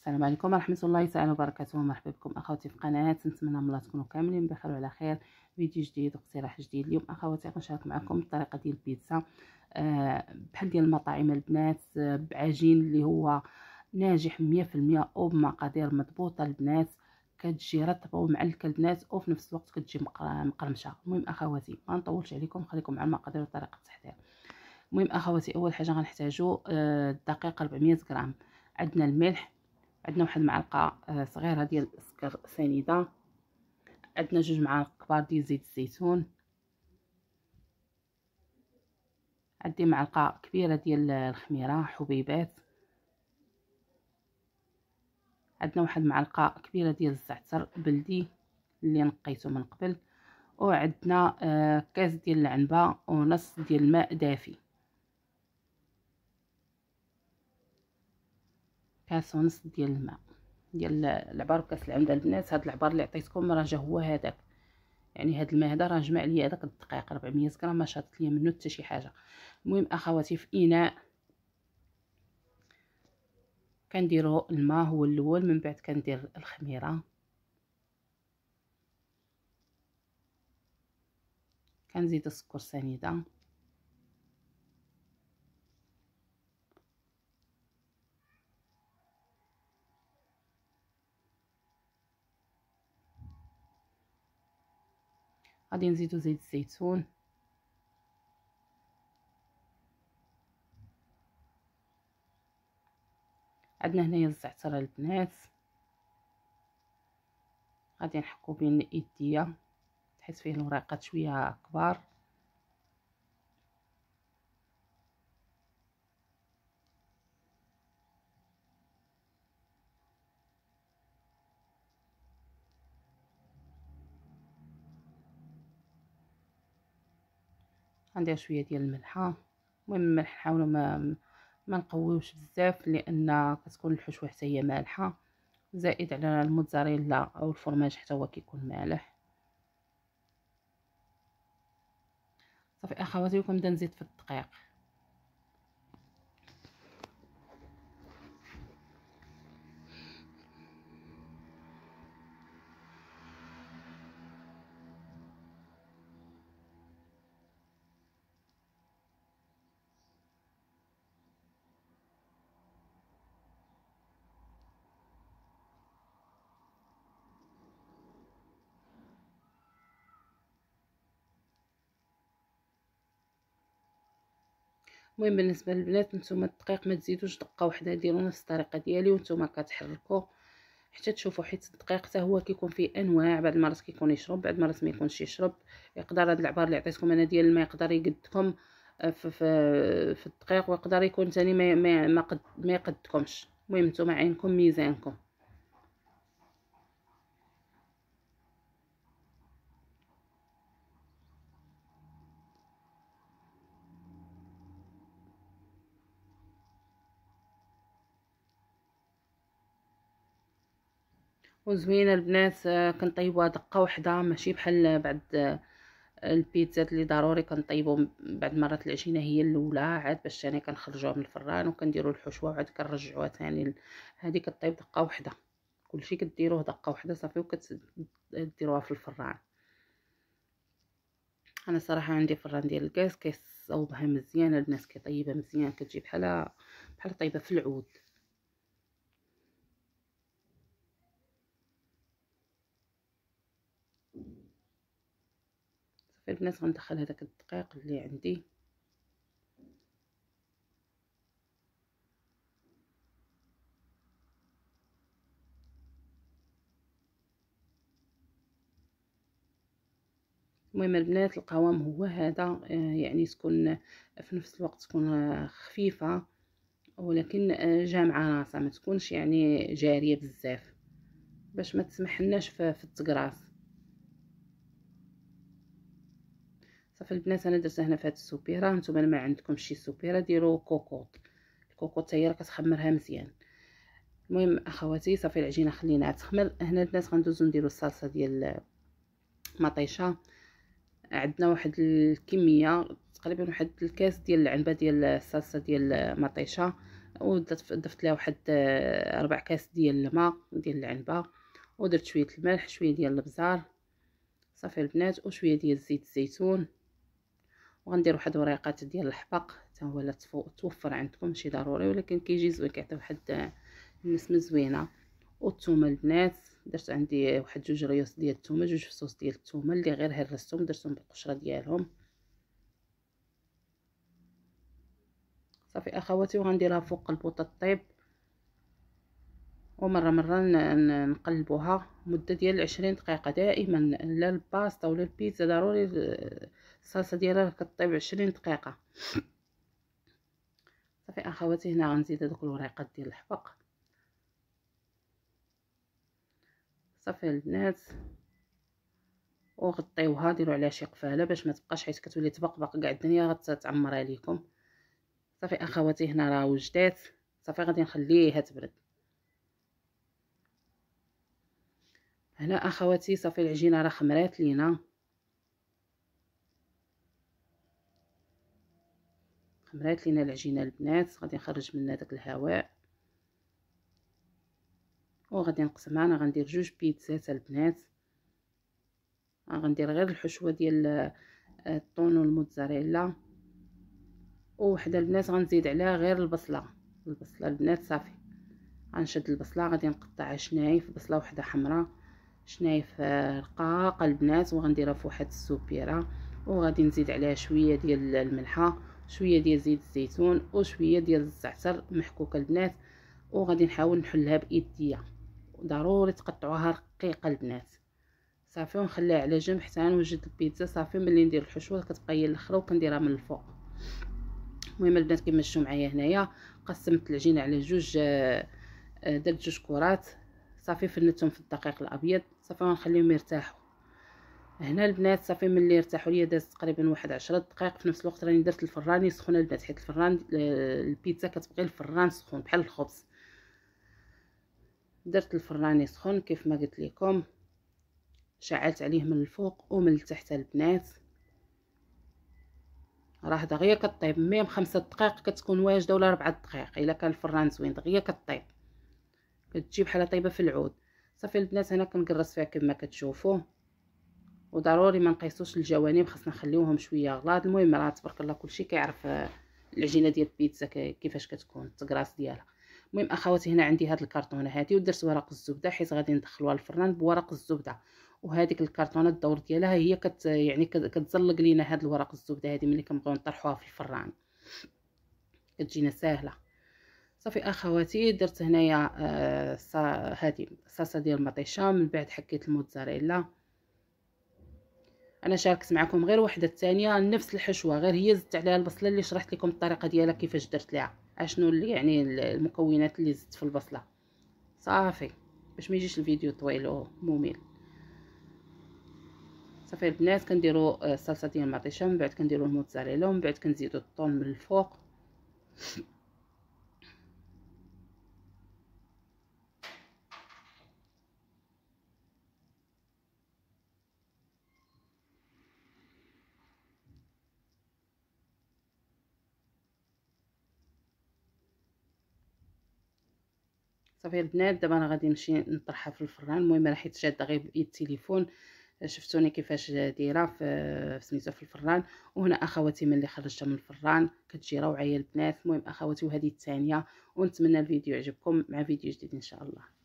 السلام عليكم ورحمه الله تعالى وبركاته مرحبا بكم اخواتي في قناه نتمنى الله تكونوا كاملين بخير وعلى خير فيديو جديد واقتراح جديد اليوم اخواتي غنشارك معكم الطريقه ديال البيتزا آه، بحال ديال المطاعم البنات آه، بعجين اللي هو ناجح 100% او بمقادير مضبوطه البنات كتجي رطبه ومعلكه البنات وفي نفس الوقت كتجي مقرمشه المهم اخواتي ما نطولش عليكم خليكم مع المقادير وطريقه التحضير المهم اخواتي اول حاجه غنحتاجو آه الدقيق 400 غرام عندنا الملح عندنا واحد المعلقه آه، صغيره ديال السكر سنيده عندنا جوج معالق كبار ديال زيت الزيتون عندي معلقه كبيره ديال الخميره حبيبات عندنا واحد المعلقه كبيره ديال الزعتر بلدي اللي نقيته من قبل وعندنا آه، كاس ديال العنبه ونص ديال الماء دافي كاس ونص ديال الماء ديال العبار وكاس العمده البنات هاد العبار اللي عطيتكم راه جا هو هذاك يعني هاد الماء هذا راه جمع لي هذاك الدقيق 400 غرام ما شاطت لي منه حتى شي حاجه المهم اخواتي في اناء كنديرو الماء هو الاول من بعد كندير الخميره كنزيد السكر سنيده غادي نزيدو زيت الزيتون عندنا هنايا الزعتر البنات غادي نحكو بين الايديه حيت فيه الوريقات شويه كبار غندير شويه ديال الملحه المهم الملح نحاولوا ما ما نقويوش بزاف لان كتكون الحشوه حتى هي مالحه زائد على الموتزاريلا او الفرماج حتى هو كيكون مالح صافي اخواتي وكنبدا نزيد في الدقيق المهم بالنسبه للبنات نتوما الدقيق ما تزيدوش دقه واحده ديروا نفس الطريقه ديالي وانتم كتحركوا حتى تشوفوا حيت الدقيق حتى هو كيكون فيه انواع بعض المرات كيكون يشرب بعض المرات ما يكونش يشرب يقدر هاد العبار اللي عطيتكم انا ديال الماء يقدر يقدكم آه، في, في, في الدقيق ويقدر يكون ثاني ما ما ما, قد ما يقدكمش المهم نتوما عينكم ميزانكم وزوينه البنات آه، كنطيبوها دقه وحده ماشي بحال آه، بعد آه، البيتزات اللي ضروري كنطيبو بعد مرات العجينه هي الاولى عاد باش ثاني كنخرجوها من الفران وكنديروا الحشوه وعاد كنرجعوها ثاني هذه كطيب دقه وحده كلشي كديروه دقه وحده صافي وكديروها في الفران انا صراحه عندي فران ديال الغاز كيصوبها مزيان البنات كيطيبها مزيان كتجي بحال بحال طيبه في العود البنات غندخل هذاك الدقيق اللي عندي المهم البنات القوام هو هذا آه، يعني تكون آه، في نفس الوقت تكون آه، خفيفه ولكن جامعه راسها ما تكونش يعني جاريه بزاف باش ما تسمح لناش في التقراص صافي البنات انا درت هنا في هاد السوبيره نتوما ما عندكم شي سوبيره ديروا كوكوط الكوكوط هي راه كتخمرها مزيان المهم اخواتي صافي العجينه خليناها تخمر هنا البنات غندوزو نديرو الصلصه ديال المطيشه عندنا واحد الكميه تقريبا واحد الكاس ديال العنبه ديال الصلصه ديال المطيشه وضفت لها واحد ربع كاس ديال الماء ديال العنبه ودرت شويه الملح شويه ديال البزار صافي البنات وشويه ديال زيت الزيتون وغندير واحد الوريقات ديال الحبق حتى هو توفر عندكم ماشي ضروري ولكن كيجي زوين كيعطي واحد النسمه زوينه والثومه البنات درت عندي واحد جوج ريوس ديال الثومه جوج فصوص ديال الثومه اللي غير هرستهم درتهم بالقشره ديالهم صافي اخواتي وغنديرها فوق البوطه الطيب ومره مره نقلبوها مده ديال 20 دقيقه دائما لا الباستا ولا البيتزا ضروري الصلصه ديالها راه كطيب عشرين دقيقه صافي اخواتي هنا غنزيد هذوك الوريقات ديال الحبق صافي البنات وغطيوها ديروا عليها شي قفاله باش ما تبقاش حيت كتولي تبقبق كاع الدنيا غتعمر عليكم صافي اخواتي هنا راه وجدات صافي غادي نخليها تبرد هنا اخواتي صافي العجينه راه خمرات لينا خمرات لينا العجينه البنات غادي نخرج منها داك الهواء وغادي نقسمها انا غندير جوج بيتزات البنات غندير غير الحشوه ديال آه، الطون والموتزاريلا وحده البنات غنزيد عليها غير البصله البصله البنات صافي غنشد البصله غادي نقطعها شنايف بصله وحده حمراء شنايف رقاقه البنات وغنديرها في واحد السوبيره وغادي نزيد عليها شويه ديال الملحه شويه ديال زيت الزيتون وشويه ديال الزعتر محكوك البنات وغادي نحاول نحلها بايديا ضروري تقطعوها رقيقه البنات صافي ونخليها على جنب حتى نوجد البيتزا صافي ملي ندير الحشوه كتبقى هي الاخرى وكنديرها من الفوق المهم البنات كما شفتوا معايا هنايا قسمت العجينه على جوج آه، آه، درت جوج كرات صافي فنتهم في الدقيق الابيض صافي غنخليهم يرتاحوا هنا البنات صافي ملي ارتاحوا ليا دازت تقريبا واحد 10 دقائق في نفس الوقت راني درت الفران يسخن البنات حيت الفران آه، البيتزا كتبقى الفران سخون بحال الخبز درت الفران يسخن كيف ما قلت لكم شعلت عليه من الفوق ومن التحت البنات راه دغيا كطيب ميم خمسة دقائق كتكون واجده ولا ربعة دقائق الا كان الفران زوين دغيا كطيب كتجي بحال طيبه في العود صافي البنات هنا كنقرص فيها كما كتشوفوا وضروري ما نقيسوش الجوانب خاصنا نخليوهم شويه غلاض المهم راه تبارك الله كلشي كيعرف آه، العجينه ديال البيتزا كيفاش كتكون التكراس ديالها المهم اخواتي هنا عندي هاد الكرتونه هادي ودرت ورق الزبده حيت غادي ندخلوها الفران بورق الزبده وهذيك الكرتونه الدور ديالها هي كت يعني كتزلق لينا هاد الورق الزبده هادي ملي كنبغيو نطرحوها في الفران كتجينا ساهله صافي اخواتي درت هنايا آه هادي صلصه ديال المطيشه من بعد حكيت الموتزاريلا انا شاركت معكم غير وحده الثانيه نفس الحشوه غير هي زدت عليها البصله اللي شرحت لكم الطريقه ديالها كيفاش درت ليها اشنو يعني المكونات اللي زدت في البصله صافي باش ما يجيش الفيديو طويل وممل صافي البنات كنديروا آه، الصلصه ديال المطيشه من بعد كنديروا الموتزاريلا ومن بعد كنزيدوا الطون من الفوق صافي البنات دابا انا غادي نمشي نطرحها في الفران المهم راه حيت جاده غير بايد التليفون شفتوني كيفاش دايره في سميتو في الفران وهنا اخواتي من اللي خرجتها من الفران كتجي روعه يا البنات المهم اخواتي وهذه الثانيه ونتمنى الفيديو يعجبكم مع فيديو جديد ان شاء الله